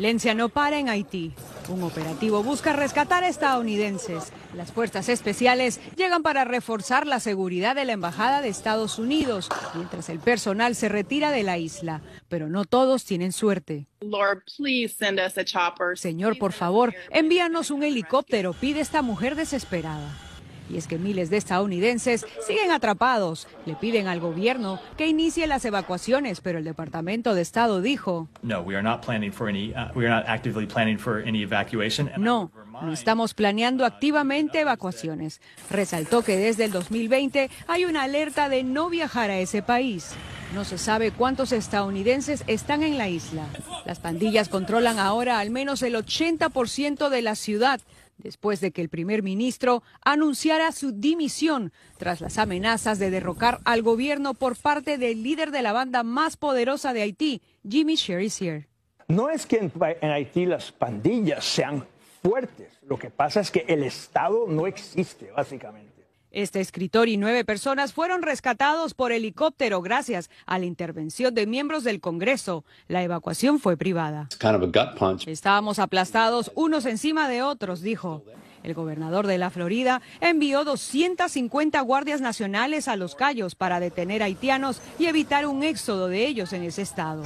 violencia no para en Haití. Un operativo busca rescatar a estadounidenses. Las fuerzas especiales llegan para reforzar la seguridad de la Embajada de Estados Unidos, mientras el personal se retira de la isla. Pero no todos tienen suerte. Señor, por favor, envíanos un helicóptero, pide esta mujer desesperada. Y es que miles de estadounidenses siguen atrapados. Le piden al gobierno que inicie las evacuaciones, pero el Departamento de Estado dijo... No, no, estamos planeando activamente evacuaciones. Resaltó que desde el 2020 hay una alerta de no viajar a ese país. No se sabe cuántos estadounidenses están en la isla. Las pandillas controlan ahora al menos el 80% de la ciudad, después de que el primer ministro anunciara su dimisión tras las amenazas de derrocar al gobierno por parte del líder de la banda más poderosa de Haití, Jimmy Cherizier. No es que en Haití las pandillas sean fuertes, lo que pasa es que el Estado no existe, básicamente. Este escritor y nueve personas fueron rescatados por helicóptero gracias a la intervención de miembros del Congreso. La evacuación fue privada. Estábamos aplastados unos encima de otros, dijo. El gobernador de la Florida envió 250 guardias nacionales a los Cayos para detener haitianos y evitar un éxodo de ellos en ese estado.